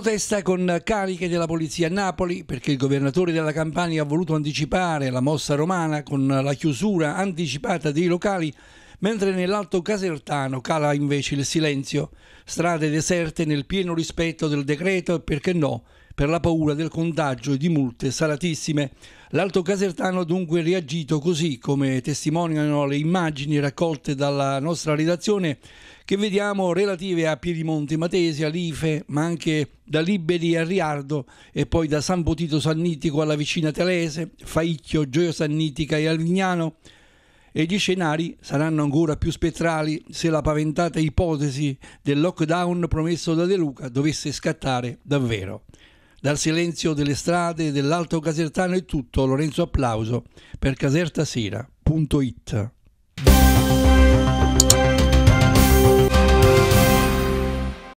Protesta con cariche della polizia a Napoli perché il governatore della Campania ha voluto anticipare la mossa romana con la chiusura anticipata dei locali mentre nell'Alto Casertano cala invece il silenzio, strade deserte nel pieno rispetto del decreto e perché no, per la paura del contagio e di multe salatissime. L'Alto Casertano ha dunque reagito così, come testimoniano le immagini raccolte dalla nostra redazione, che vediamo relative a Piedimonte Matese, Alife, ma anche da Liberi a Riardo e poi da San Potito Sannitico alla vicina Telese, Faicchio, Gioia Sannitica e Alvignano, e gli scenari saranno ancora più spettrali se la paventata ipotesi del lockdown promesso da De Luca dovesse scattare davvero. Dal silenzio delle strade dell'Alto Casertano è tutto, Lorenzo Applauso per casertasera.it